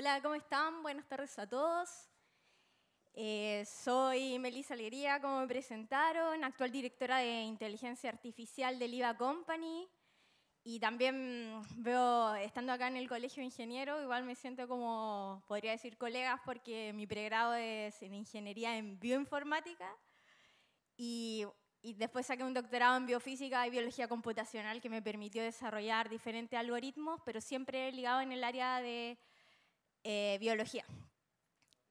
Hola, ¿cómo están? Buenas tardes a todos. Eh, soy Melissa Alegría, como me presentaron, actual directora de Inteligencia Artificial del IVA Company. Y también veo, estando acá en el Colegio de Ingeniero, igual me siento como, podría decir, colegas, porque mi pregrado es en Ingeniería en Bioinformática. Y, y después saqué un doctorado en Biofísica y Biología Computacional que me permitió desarrollar diferentes algoritmos, pero siempre ligado en el área de eh, biología.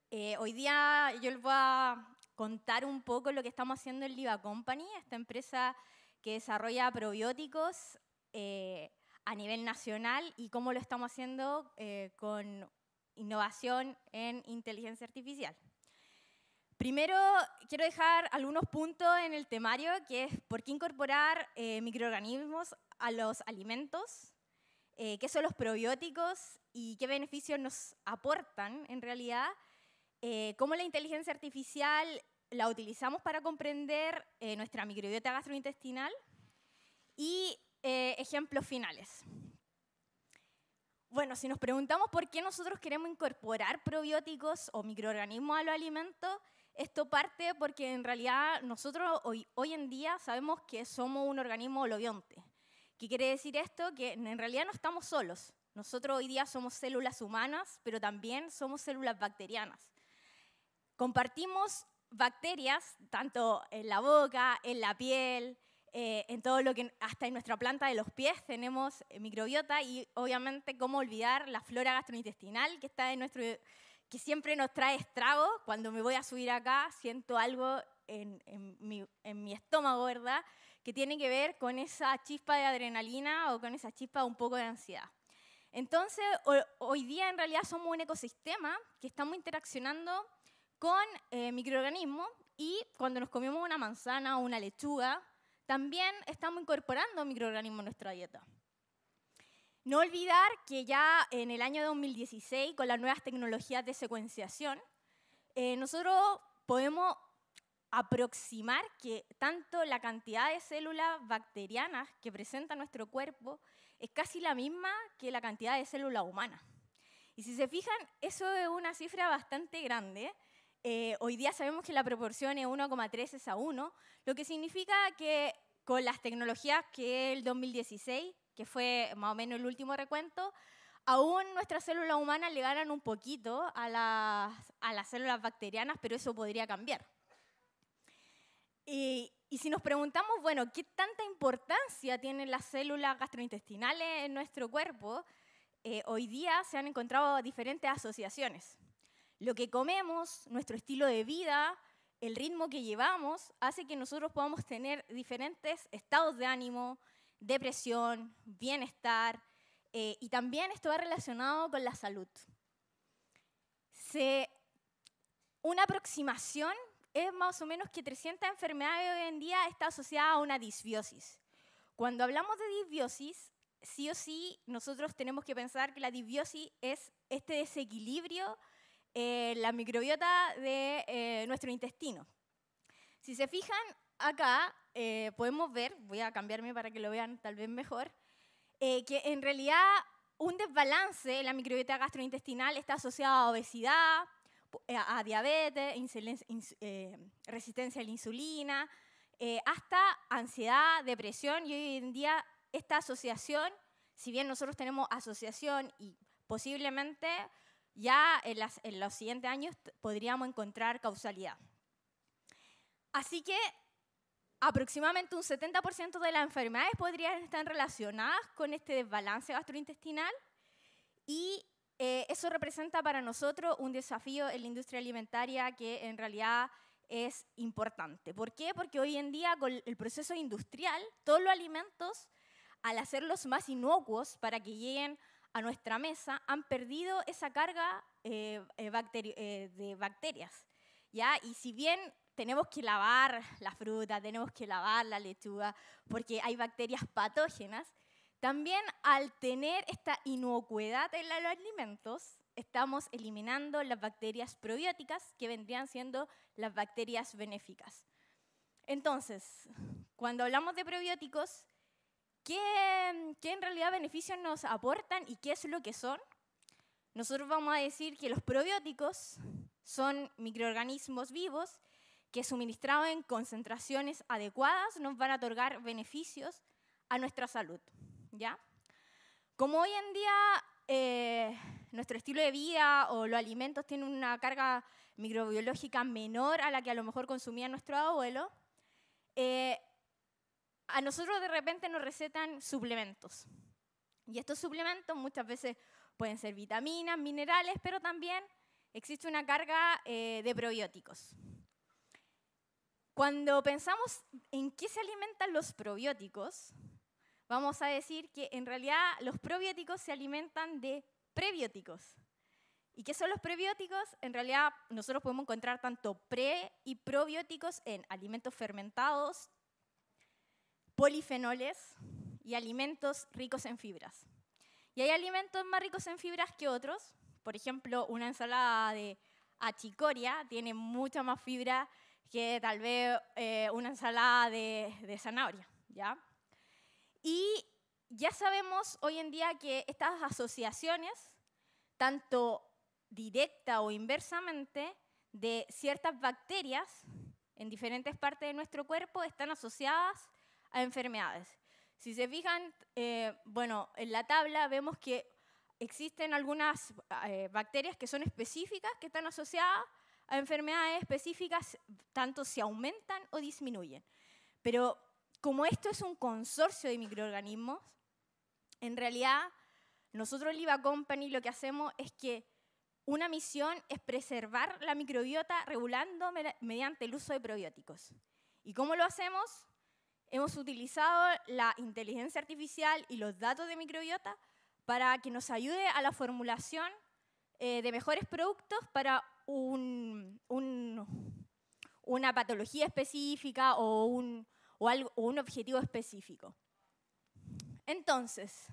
Eh, hoy día yo les voy a contar un poco lo que estamos haciendo en Liva Company, esta empresa que desarrolla probióticos eh, a nivel nacional y cómo lo estamos haciendo con innovación en inteligencia artificial. Primero, quiero dejar algunos puntos en el temario, que es por qué incorporar microorganismos a los alimentos, eh, qué son los probióticos y qué beneficios nos aportan en realidad, eh, cómo la inteligencia artificial la utilizamos para comprender eh, nuestra microbiota gastrointestinal y ejemplos finales. Bueno, si nos preguntamos por qué nosotros queremos incorporar probióticos o microorganismos a los alimentos, esto parte porque en realidad nosotros hoy, en día sabemos que somos un organismo holobionte. ¿Qué quiere decir esto? Que en realidad no estamos solos. Nosotros hoy día somos células humanas, pero también somos células bacterianas. Compartimos bacterias tanto en la boca, en la piel, eh, en todo lo que hasta en nuestra planta de los pies tenemos eh, microbiota y obviamente cómo olvidar la flora gastrointestinal que está en nuestro que siempre nos trae estragos. Cuando me voy a subir acá siento algo en, mi, en mi estómago, ¿verdad? tiene que ver con esa chispa de adrenalina o con esa chispa un poco de ansiedad. Entonces, hoy día en realidad somos un ecosistema que estamos interaccionando con eh, microorganismos y cuando nos comemos una manzana o una lechuga, también estamos incorporando microorganismos a nuestra dieta. No olvidar que ya en el año 2016, con las nuevas tecnologías de secuenciación, eh, nosotros podemos aproximar que tanto la cantidad de células bacterianas que presenta nuestro cuerpo es casi la misma que la cantidad de células humanas. Y si se fijan, eso es una cifra bastante grande. Eh, hoy día sabemos que la proporción es 1,3 es a 1, lo que significa que con las tecnologías que el 2016, que fue más o menos el último recuento, aún nuestras células humanas le ganan un poquito a las, a las células bacterianas, pero eso podría cambiar. Y, si nos preguntamos, bueno, ¿qué tanta importancia tienen las células gastrointestinales en nuestro cuerpo? Eh, hoy día se han encontrado diferentes asociaciones. Lo que comemos, nuestro estilo de vida, el ritmo que llevamos, hace que nosotros podamos tener diferentes estados de ánimo, depresión, bienestar, eh, y también esto va relacionado con la salud. una aproximación es más o menos que 300 enfermedades hoy en día está asociada a una disbiosis. Cuando hablamos de disbiosis, sí o sí nosotros tenemos que pensar que la disbiosis es este desequilibrio en eh, la microbiota de eh, nuestro intestino. Si se fijan acá, eh, podemos ver, voy a cambiarme para que lo vean tal vez mejor, que en realidad un desbalance en la microbiota gastrointestinal está asociado a obesidad, eh, a, diabetes, eh, resistencia a la insulina, eh, hasta ansiedad, depresión. Y hoy en día esta asociación, si bien nosotros tenemos asociación y posiblemente ya en, en los siguientes años podríamos encontrar causalidad. Así que aproximadamente un 70% de las enfermedades podrían estar relacionadas con este desbalance gastrointestinal y eh, eso representa para nosotros un desafío en la industria alimentaria que en realidad es importante. ¿Por qué? Porque hoy en día con el proceso industrial, todos los alimentos, al hacerlos más inocuos para que lleguen a nuestra mesa, han perdido esa carga eh, eh, de bacterias. ¿ya? Y si bien tenemos que lavar la fruta, tenemos que lavar la lechuga, porque hay bacterias patógenas, también al tener esta inocuidad en los alimentos, estamos eliminando las bacterias probióticas que vendrían siendo las bacterias benéficas. Entonces, cuando hablamos de probióticos, ¿qué, en realidad beneficios nos aportan y qué es lo que son? Nosotros vamos a decir que los probióticos son microorganismos vivos que suministrados en concentraciones adecuadas nos van a otorgar beneficios a nuestra salud. ¿ya? Como hoy en día eh, nuestro estilo de vida o los alimentos tienen una carga microbiológica menor a la que a lo mejor consumía nuestro abuelo, eh, a nosotros de repente nos recetan suplementos. Y estos suplementos muchas veces pueden ser vitaminas, minerales, pero también existe una carga eh, de probióticos. Cuando pensamos en qué se alimentan los probióticos, vamos a decir que en realidad los probióticos se alimentan de prebióticos. ¿Y qué son los prebióticos? En realidad nosotros podemos encontrar tanto pre y probióticos en alimentos fermentados, polifenoles y alimentos ricos en fibras. Y hay alimentos más ricos en fibras que otros. Por ejemplo, una ensalada de achicoria tiene mucha más fibra que tal vez eh, una ensalada de, de zanahoria. ¿ya? Y ya sabemos hoy en día que estas asociaciones, tanto directa o inversamente, de ciertas bacterias en diferentes partes de nuestro cuerpo están asociadas a enfermedades. Si se fijan, eh, bueno, en la tabla vemos que existen algunas eh, bacterias que son específicas, que están asociadas a enfermedades específicas, tanto si aumentan o disminuyen. Pero como esto es un consorcio de microorganismos, en realidad nosotros Liva Company lo que hacemos es que una misión es preservar la microbiota regulando mediante el uso de probióticos. ¿Y cómo lo hacemos? Hemos utilizado la inteligencia artificial y los datos de microbiota para que nos ayude a la formulación eh, de mejores productos para un, una patología específica o un, o, un objetivo específico. Entonces,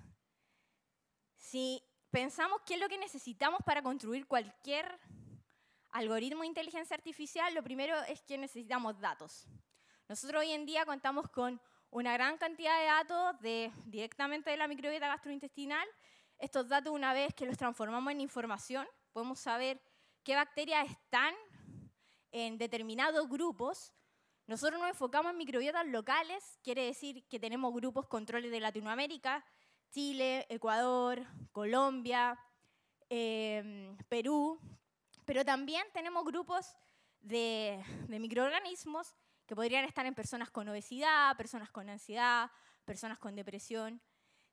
si pensamos qué es lo que necesitamos para construir cualquier algoritmo de inteligencia artificial, lo primero es que necesitamos datos. Nosotros hoy en día contamos con una gran cantidad de datos directamente de la microbiota gastrointestinal. Estos datos, una vez que los transformamos en información, podemos saber qué bacterias están en determinados grupos nosotros nos enfocamos en microbiotas locales, quiere decir que tenemos grupos controles de Latinoamérica, Chile, Ecuador, Colombia, em, Perú, pero también tenemos grupos de microorganismos que podrían estar en personas con obesidad, personas con ansiedad, personas con depresión.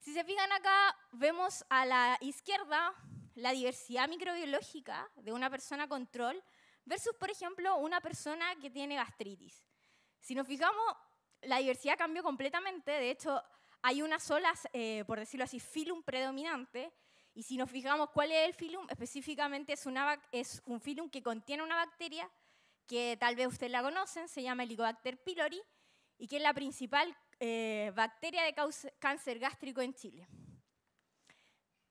Si se fijan acá, vemos a la izquierda la diversidad microbiológica de una persona control versus, por ejemplo, una persona que tiene gastritis. Si nos fijamos, la diversidad cambió completamente. De hecho, hay unas sola, eh, por decirlo así, filum predominante. Y si nos fijamos cuál es el filum, específicamente es, un filum que contiene una bacteria que tal vez ustedes la conocen, se llama Helicobacter pylori, y que es la principal eh, bacteria de cáncer gástrico en Chile.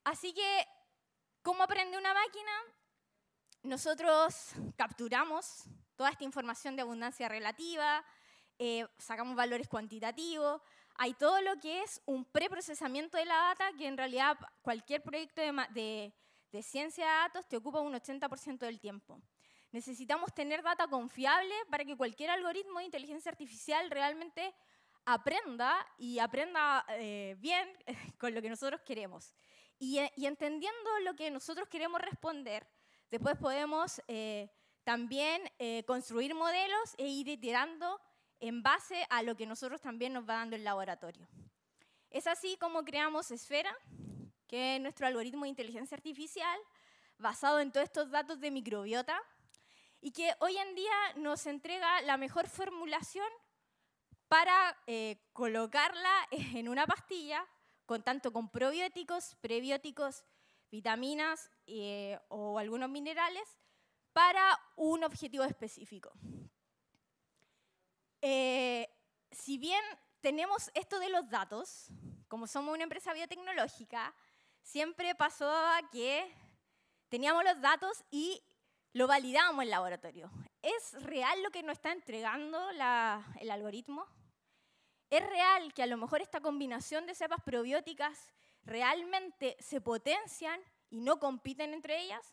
Así que, ¿cómo aprende una máquina? Nosotros capturamos toda esta información de abundancia relativa, eh, sacamos valores cuantitativos, hay todo lo que es un preprocesamiento de la data, que en realidad cualquier proyecto de, ciencia de datos te ocupa un 80% del tiempo. Necesitamos tener data confiable para que cualquier algoritmo de inteligencia artificial realmente aprenda y aprenda eh, bien con lo que nosotros queremos. Eh, y, entendiendo lo que nosotros queremos responder, después podemos también construir modelos e ir iterando en base a lo que nosotros también nos va dando el laboratorio. Es así como creamos Esfera, que es nuestro algoritmo de inteligencia artificial basado en todos estos datos de microbiota y que hoy en día nos entrega la mejor formulación para eh, colocarla en una pastilla con tanto con probióticos, prebióticos, vitaminas eh, o algunos minerales para un objetivo específico. Eh, si bien tenemos esto de los datos, como somos una empresa biotecnológica, siempre pasaba que teníamos los datos y lo validábamos en laboratorio. ¿Es real lo que nos está entregando el algoritmo? ¿Es real que a lo mejor esta combinación de cepas probióticas realmente se potencian y no compiten entre ellas?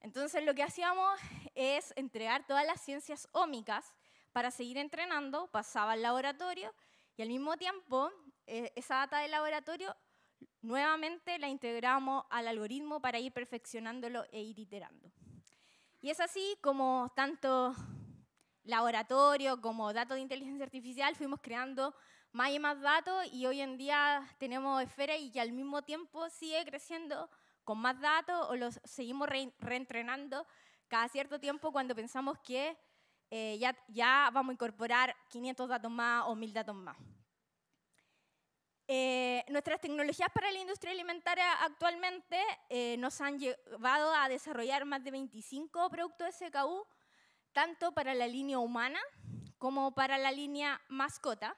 Entonces lo que hacíamos es entregar todas las ciencias ómicas para seguir entrenando, pasaba al laboratorio y al mismo tiempo eh, esa data del laboratorio nuevamente la integramos al algoritmo para ir perfeccionándolo e ir iterando. Y es así como tanto laboratorio como datos de inteligencia artificial fuimos creando más y más datos y hoy en día tenemos esfera y que al mismo tiempo sigue creciendo con más datos o los seguimos reentrenando cada cierto tiempo cuando pensamos que eh, ya, vamos a incorporar 500 datos más o 1000 datos más. Eh, nuestras tecnologías para la industria alimentaria actualmente eh, nos han llevado a desarrollar más de 25 productos SKU, tanto para la línea humana como para la línea mascota,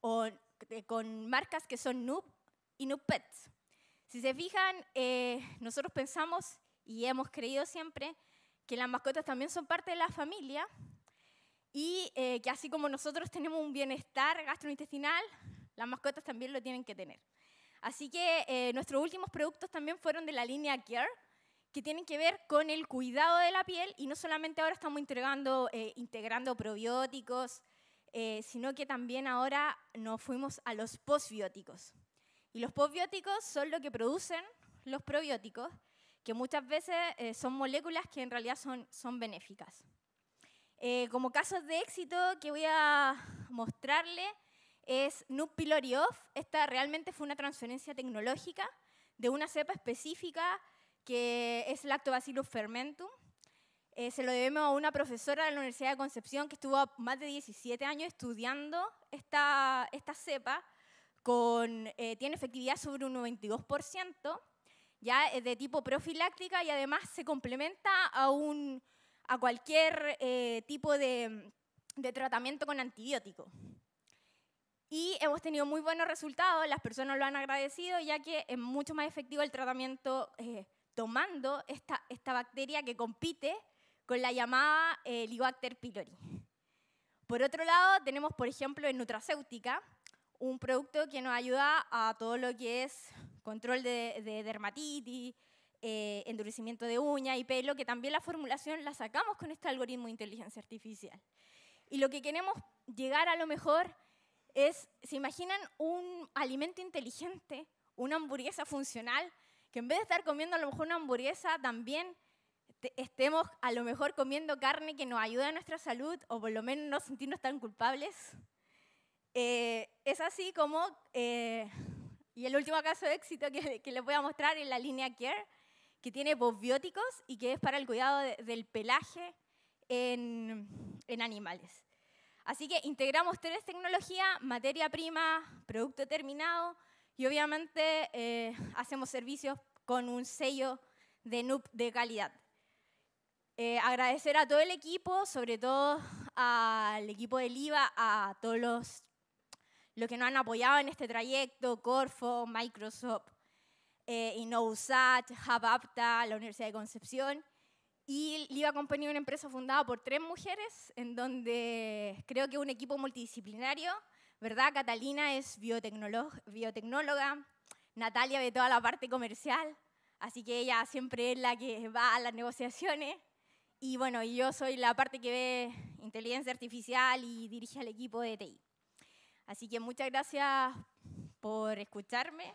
o con marcas que son Noob y Noob Pets. Si se fijan, nosotros pensamos y hemos creído siempre que las mascotas también son parte de la familia y eh, que así como nosotros tenemos un bienestar gastrointestinal, las mascotas también lo tienen que tener. Así que eh, nuestros últimos productos también fueron de la línea Care, que tienen que ver con el cuidado de la piel y no solamente ahora estamos integrando, eh, integrando probióticos, sino que también ahora nos fuimos a los postbióticos. Y los postbióticos son lo que producen los probióticos, que muchas veces son moléculas que en realidad son, son benéficas. Eh, como casos de éxito que voy a mostrarle es Noob Esta realmente fue una transferencia tecnológica de una cepa específica que es Lactobacillus fermentum. Eh, se lo debemos a una profesora de la Universidad de Concepción que estuvo más de 17 años estudiando esta, esta cepa. Con, eh, tiene efectividad sobre un 92%, ya es de tipo profiláctica y además se complementa a un a cualquier eh, tipo de, tratamiento con antibiótico. Y hemos tenido muy buenos resultados, las personas lo han agradecido, ya que es mucho más efectivo el tratamiento eh, tomando esta, bacteria que compite con la llamada eh, pylori. Por otro lado, tenemos, por ejemplo, en Nutracéutica, un producto que nos ayuda a todo lo que es control de dermatitis, eh, endurecimiento de uña y pelo, que también la formulación la sacamos con este algoritmo de inteligencia artificial. Y lo que queremos llegar a lo mejor es, ¿se imaginan un alimento inteligente, una hamburguesa funcional, que en vez de estar comiendo a lo mejor una hamburguesa, también estemos a lo mejor comiendo carne que nos ayude a nuestra salud o por lo menos no sentirnos tan culpables? Eh, es así como, eh, y el último caso de éxito que, que les voy a mostrar es la línea Care, que tiene probióticos y que es para el cuidado del pelaje en, animales. Así que integramos tres tecnologías, materia prima, producto terminado y obviamente eh, hacemos servicios con un sello de NUP de calidad. Eh, agradecer a todo el equipo, sobre todo al equipo del IVA, a todos los, los que nos han apoyado en este trayecto, Corfo, Microsoft, eh, la Universidad de Concepción. Y iba acompañar una empresa fundada por tres mujeres, en donde creo que un equipo multidisciplinario, ¿verdad? Catalina es biotecnóloga, Natalia ve toda la parte comercial, así que ella siempre es la que va a las negociaciones. Y bueno, yo soy la parte que ve inteligencia artificial y dirige al equipo de TI. Así que muchas gracias por escucharme.